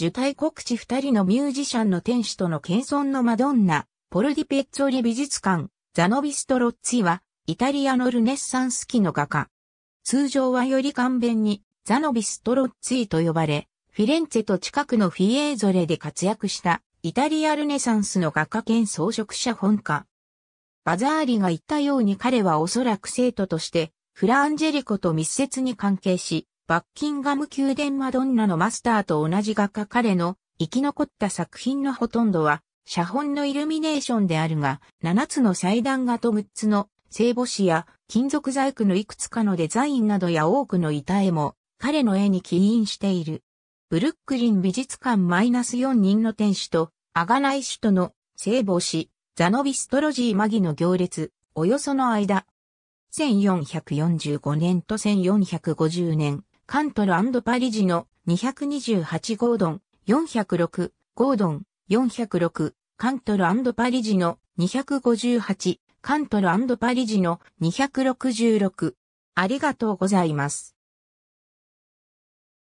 受胎告知二人のミュージシャンの天使との謙遜のマドンナ、ポルディペッツォリ美術館、ザノビストロッツィは、イタリアのルネッサンス期の画家。通常はより簡便に、ザノビストロッツィと呼ばれ、フィレンツェと近くのフィエーゾレで活躍した、イタリアルネサンスの画家兼装飾者本家。バザーリが言ったように彼はおそらく生徒として、フラアンジェリコと密接に関係し、バッキンガム宮殿マドンナのマスターと同じ画家彼の生き残った作品のほとんどは、写本のイルミネーションであるが、7つの祭壇画と6つの聖母子や金属細工のいくつかのデザインなどや多くの板絵も彼の絵に起因している。ブルックリン美術館マイナス4人の天使とアガナイ首都の聖母子、ザノビストロジーマギの行列、およその間。1445年と1450年、カントルパリジの228ゴードン406ゴードン406カントルパリジの258カントルパリジの266ありがとうございます。